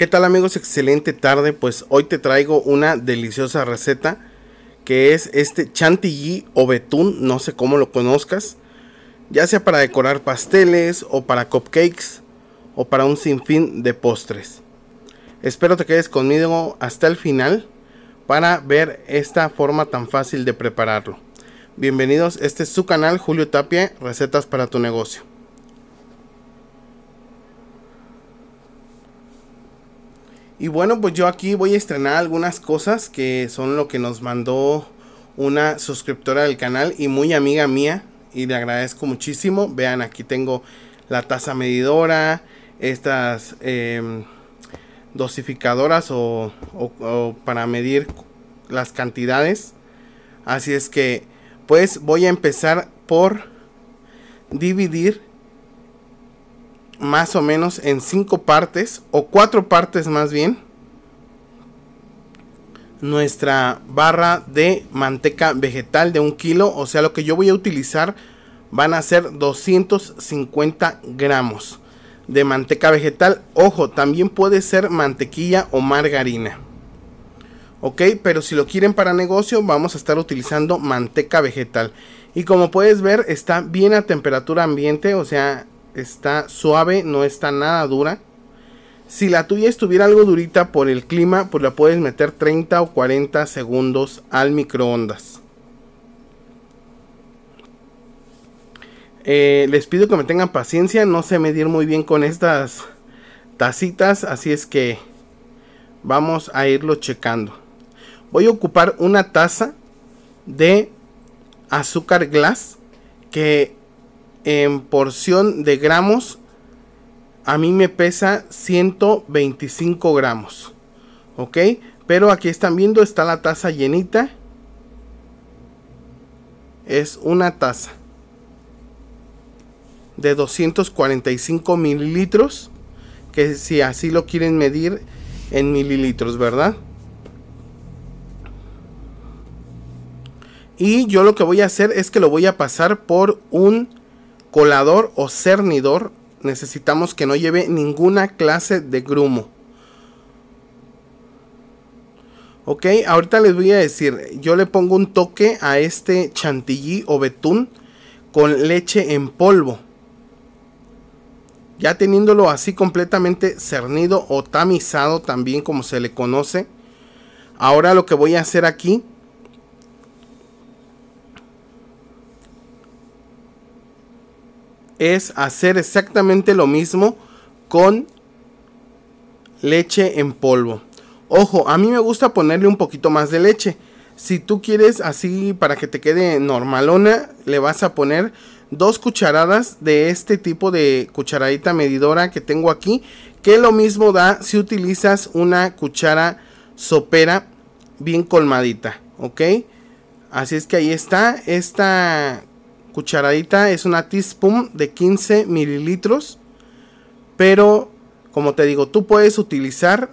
¿Qué tal amigos? Excelente tarde. Pues hoy te traigo una deliciosa receta que es este chantilly o betún, no sé cómo lo conozcas, ya sea para decorar pasteles o para cupcakes o para un sinfín de postres. Espero te quedes conmigo hasta el final para ver esta forma tan fácil de prepararlo. Bienvenidos, este es su canal Julio Tapia, recetas para tu negocio. Y bueno, pues yo aquí voy a estrenar algunas cosas que son lo que nos mandó una suscriptora del canal y muy amiga mía. Y le agradezco muchísimo. Vean, aquí tengo la taza medidora, estas em, dosificadoras o, o para medir las cantidades. Así es que, pues voy a empezar por dividir más o menos en cinco partes o cuatro partes más bien nuestra barra de manteca vegetal de un kilo o sea lo que yo voy a utilizar van a ser 250 gramos de manteca vegetal ojo también puede ser mantequilla o margarina ok pero si lo quieren para negocio vamos a estar utilizando manteca vegetal y como puedes ver está bien a temperatura ambiente o sea está suave, no está nada dura. Si la tuya estuviera algo durita por el clima, pues la puedes meter 30 o 40 segundos al microondas. Eh, les pido que me tengan paciencia, no sé medir muy bien con estas tacitas, así es que vamos a irlo checando. Voy a ocupar una taza de azúcar glass que en porción de gramos, a mí me pesa 125 gramos. ¿Ok? Pero aquí están viendo, está la taza llenita. Es una taza de 245 mililitros. Que si así lo quieren medir en mililitros, ¿verdad? Y yo lo que voy a hacer es que lo voy a pasar por un colador o cernidor necesitamos que no lleve ninguna clase de grumo. Ok, ahorita les voy a decir, yo le pongo un toque a este chantilly o betún con leche en polvo. Ya teniéndolo así completamente cernido o tamizado también como se le conoce. Ahora lo que voy a hacer aquí es hacer exactamente lo mismo con leche en polvo. Ojo, a mí me gusta ponerle un poquito más de leche. Si tú quieres así para que te quede normalona, le vas a poner dos cucharadas de este tipo de cucharadita medidora que tengo aquí, que lo mismo da si utilizas una cuchara sopera bien colmadita, ¿ok? Así es que ahí está, esta cucharadita es una teaspoon de 15 mililitros. Pero, como te digo, tú puedes utilizar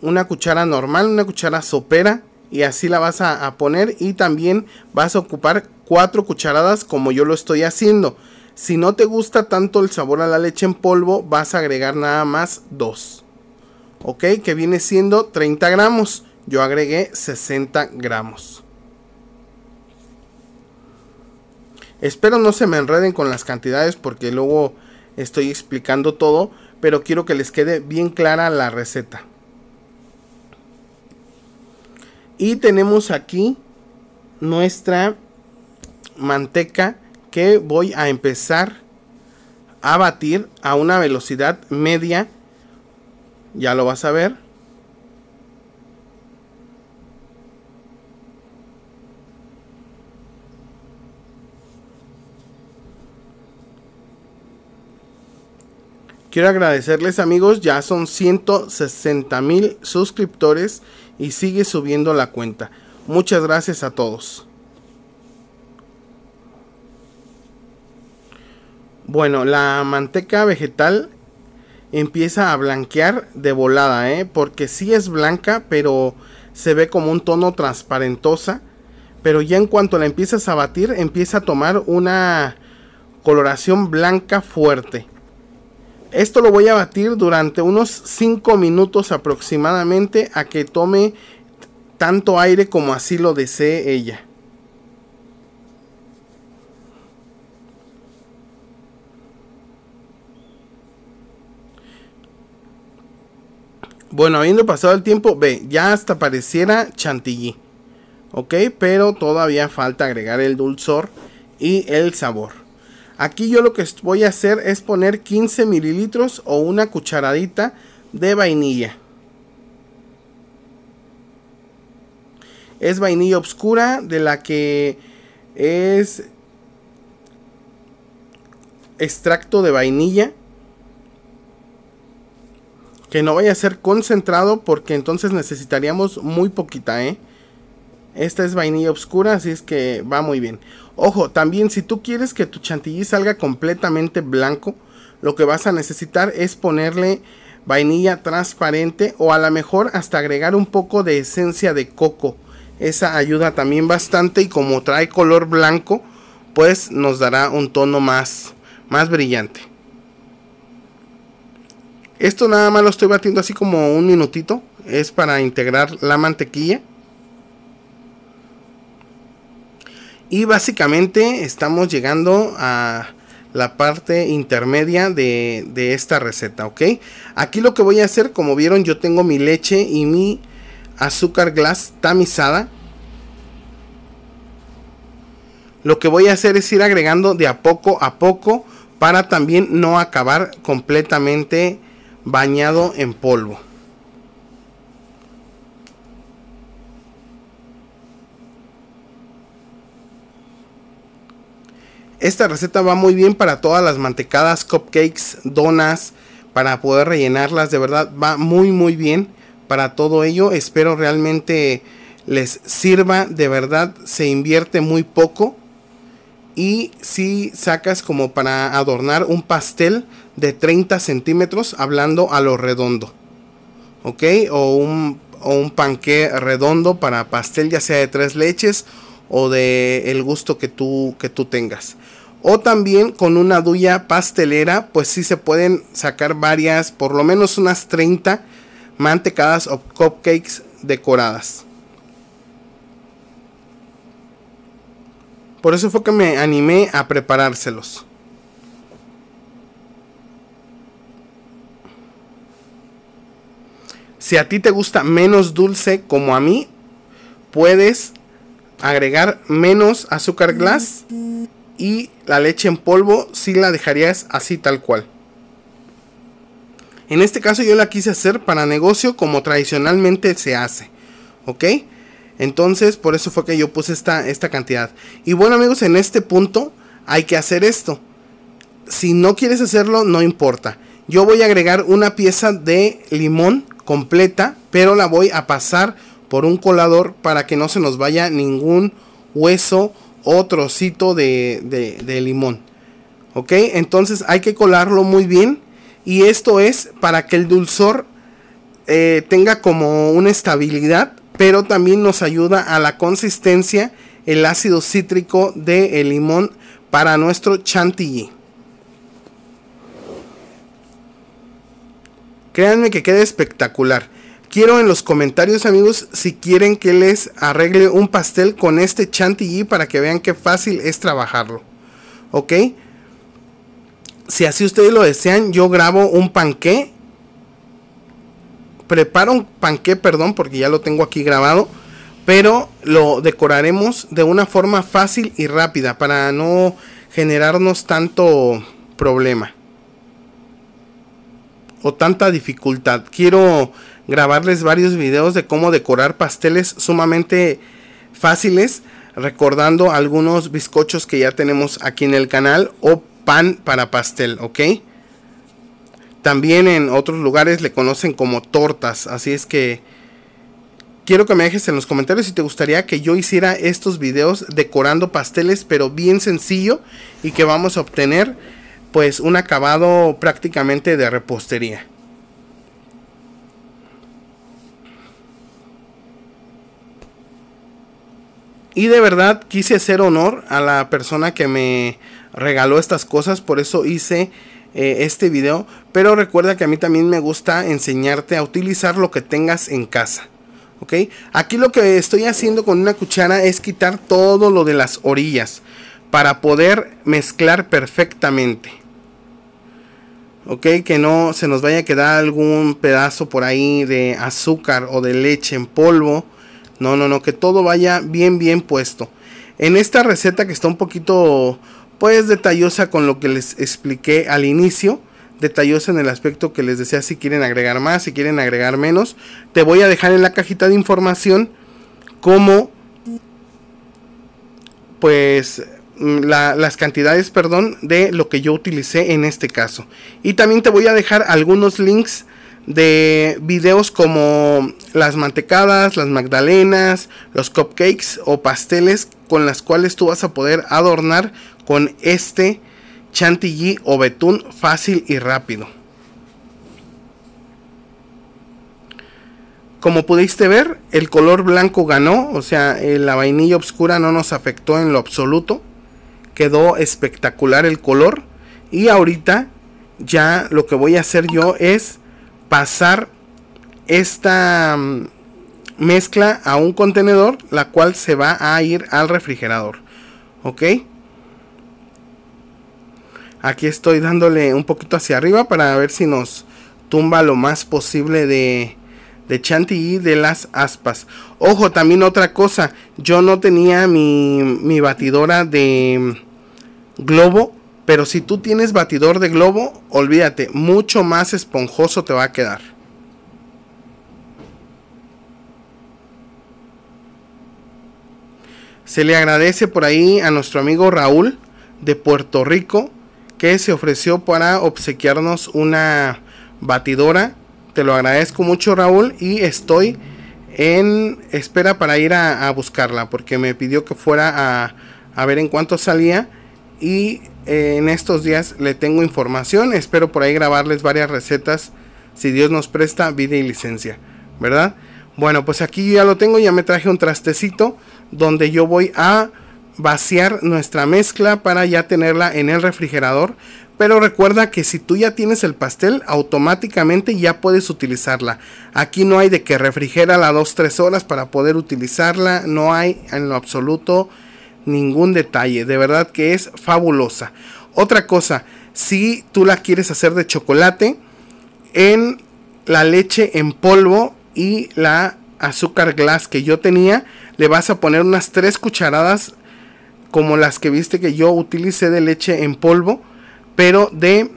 una cuchara normal, una cuchara sopera. Y así la vas a, poner. Y también vas a ocupar cuatro cucharadas como yo lo estoy haciendo. Si no te gusta tanto el sabor a la leche en polvo, vas a agregar nada más dos ¿Ok? Que viene siendo 30 gramos. Yo agregué 60 gramos. Espero no se me enreden con las cantidades porque luego estoy explicando todo, pero quiero que les quede bien clara la receta. Y tenemos aquí nuestra manteca que voy a empezar a batir a una velocidad media. Ya lo vas a ver. Quiero agradecerles amigos, ya son 160 mil suscriptores y sigue subiendo la cuenta. Muchas gracias a todos. Bueno, la manteca vegetal empieza a blanquear de volada, ¿eh? porque sí es blanca, pero se ve como un tono transparentosa. Pero ya en cuanto la empiezas a batir, empieza a tomar una coloración blanca fuerte. Esto lo voy a batir durante unos 5 minutos aproximadamente a que tome tanto aire como así lo desee ella. Bueno, habiendo pasado el tiempo, ve, ya hasta pareciera chantilly. Ok, pero todavía falta agregar el dulzor y el sabor. Aquí yo lo que voy a hacer es poner 15 mililitros o una cucharadita de vainilla. Es vainilla oscura de la que es extracto de vainilla. Que no vaya a ser concentrado porque entonces necesitaríamos muy poquita, ¿eh? Esta es vainilla oscura, así es que va muy bien. Ojo, también si tú quieres que tu chantilly salga completamente blanco, lo que vas a necesitar es ponerle vainilla transparente o a lo mejor hasta agregar un poco de esencia de coco. Esa ayuda también bastante y como trae color blanco, pues nos dará un tono más, más brillante. Esto nada más lo estoy batiendo así como un minutito. Es para integrar la mantequilla. Y básicamente estamos llegando a la parte intermedia de, esta receta, ¿ok? Aquí lo que voy a hacer, como vieron, yo tengo mi leche y mi azúcar glass tamizada. Lo que voy a hacer es ir agregando de a poco a poco para también no acabar completamente bañado en polvo. Esta receta va muy bien para todas las mantecadas, cupcakes, donas, para poder rellenarlas. De verdad va muy muy bien para todo ello. Espero realmente les sirva. De verdad se invierte muy poco. Y si sacas como para adornar un pastel de 30 centímetros, hablando a lo redondo. ¿Ok? O un, o panqué redondo para pastel ya sea de tres leches o de el gusto que tú, que tú tengas. O también con una duya pastelera, pues sí se pueden sacar varias, por lo menos unas 30 mantecadas o cupcakes decoradas. Por eso fue que me animé a preparárselos. Si a ti te gusta menos dulce como a mí, puedes agregar menos azúcar glass y la leche en polvo si la dejarías así tal cual. En este caso yo la quise hacer para negocio como tradicionalmente se hace. ¿Ok? Entonces por eso fue que yo puse esta, esta cantidad. Y bueno amigos, en este punto hay que hacer esto. Si no quieres hacerlo, no importa. Yo voy a agregar una pieza de limón completa, pero la voy a pasar por un colador para que no se nos vaya ningún hueso o trocito de, limón. ¿Ok? Entonces hay que colarlo muy bien y esto es para que el dulzor eh, tenga como una estabilidad, pero también nos ayuda a la consistencia el ácido cítrico del de limón para nuestro chantilly. Créanme que queda espectacular. Quiero en los comentarios amigos si quieren que les arregle un pastel con este chantilly para que vean qué fácil es trabajarlo. ¿Ok? Si así ustedes lo desean, yo grabo un panqué. Preparo un panqué, perdón, porque ya lo tengo aquí grabado. Pero lo decoraremos de una forma fácil y rápida para no generarnos tanto problema o tanta dificultad. Quiero grabarles varios videos de cómo decorar pasteles sumamente fáciles, recordando algunos bizcochos que ya tenemos aquí en el canal o pan para pastel, ¿ok? También en otros lugares le conocen como tortas, así es que quiero que me dejes en los comentarios si te gustaría que yo hiciera estos videos decorando pasteles, pero bien sencillo y que vamos a obtener pues un acabado prácticamente de repostería. Y de verdad quise hacer honor a la persona que me regaló estas cosas, por eso hice eh, este video. Pero recuerda que a mí también me gusta enseñarte a utilizar lo que tengas en casa. ¿Ok? Aquí lo que estoy haciendo con una cuchara es quitar todo lo de las orillas para poder mezclar perfectamente. Ok, que no se nos vaya a quedar algún pedazo por ahí de azúcar o de leche en polvo. No, no, no, que todo vaya bien, bien puesto. En esta receta que está un poquito, pues detallosa con lo que les expliqué al inicio, detallosa en el aspecto que les decía si quieren agregar más, si quieren agregar menos, te voy a dejar en la cajita de información cómo, pues Mm, las cantidades, perdón, de lo que yo utilicé en este caso. Y también te voy a dejar algunos links de videos como las mantecadas, las magdalenas, los cupcakes o pasteles con las cuales tú vas a poder adornar con este chantilly o betún fácil y rápido. Como pudiste ver, el color blanco ganó, o sea, eh, la vainilla oscura no nos afectó en lo absoluto quedó espectacular el color. Y ahorita ya lo que voy a hacer yo es pasar esta mm, mezcla a un contenedor, la cual se va a ir al refrigerador. ¿Ok? Aquí estoy dándole un poquito hacia arriba para ver si nos tumba lo más posible de, de chantilly de las aspas. Ojo, también otra cosa, yo no tenía mi, mi batidora de globo, pero si tú tienes batidor de globo, olvídate, mucho más esponjoso te va a quedar. Se le agradece por ahí a nuestro amigo Raúl de Puerto Rico que se ofreció para obsequiarnos una batidora. Te lo agradezco mucho Raúl y estoy en espera para ir a, buscarla porque me pidió que fuera a, a ver en cuánto salía y eh, en estos días le tengo información. Espero por ahí grabarles varias recetas si Dios nos presta vida y licencia, ¿verdad? Bueno, pues aquí ya lo tengo, ya me traje un trastecito donde yo voy a vaciar nuestra mezcla para ya tenerla en el refrigerador. Pero recuerda que si tú ya tienes el pastel, automáticamente ya puedes utilizarla. Aquí no hay de que refrigera la 2-3 horas para poder utilizarla, no hay en lo absoluto ningún detalle. De verdad que es fabulosa. Otra cosa, si tú la quieres hacer de chocolate, en la leche en polvo y la azúcar glass que yo tenía, le vas a poner unas 3 cucharadas como las que viste que yo utilicé de leche en polvo, pero de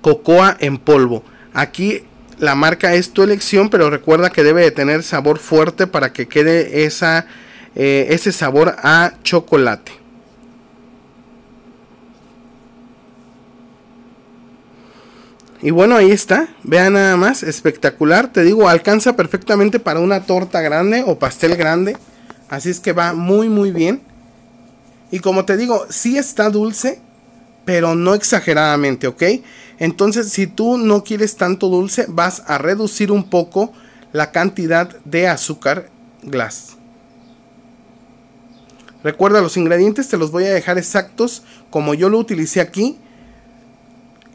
cocoa en polvo. Aquí la marca es tu elección, pero recuerda que debe de tener sabor fuerte para que quede esa eh, ese sabor a chocolate. Y bueno, ahí está. Vean nada más, espectacular. Te digo, alcanza perfectamente para una torta grande o pastel grande. Así es que va muy, muy bien. Y como te digo, sí está dulce, pero no exageradamente, ¿ok? Entonces, si tú no quieres tanto dulce, vas a reducir un poco la cantidad de azúcar glass. Recuerda, los ingredientes te los voy a dejar exactos como yo lo utilicé aquí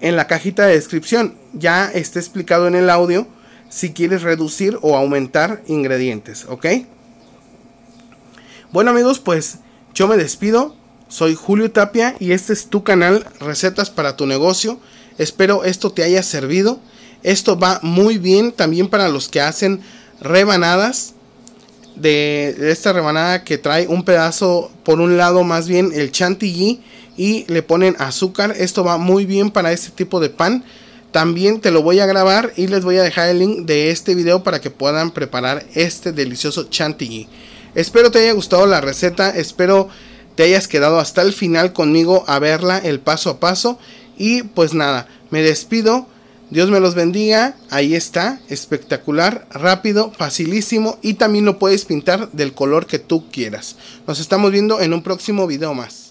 en la cajita de descripción. Ya está explicado en el audio si quieres reducir o aumentar ingredientes, ¿ok? Bueno amigos, pues yo me despido. Soy Julio Tapia y este es tu canal Recetas para tu negocio. Espero esto te haya servido. Esto va muy bien también para los que hacen rebanadas de, esta rebanada que trae un pedazo, por un lado más bien el chantilly y le ponen azúcar. Esto va muy bien para este tipo de pan. También te lo voy a grabar y les voy a dejar el link de este video para que puedan preparar este delicioso chantilly. Espero te haya gustado la receta, espero te hayas quedado hasta el final conmigo a verla el paso a paso. Y pues nada, me despido. Dios me los bendiga. Ahí está. Espectacular, rápido, facilísimo. Y también lo puedes pintar del color que tú quieras. Nos estamos viendo en un próximo video más.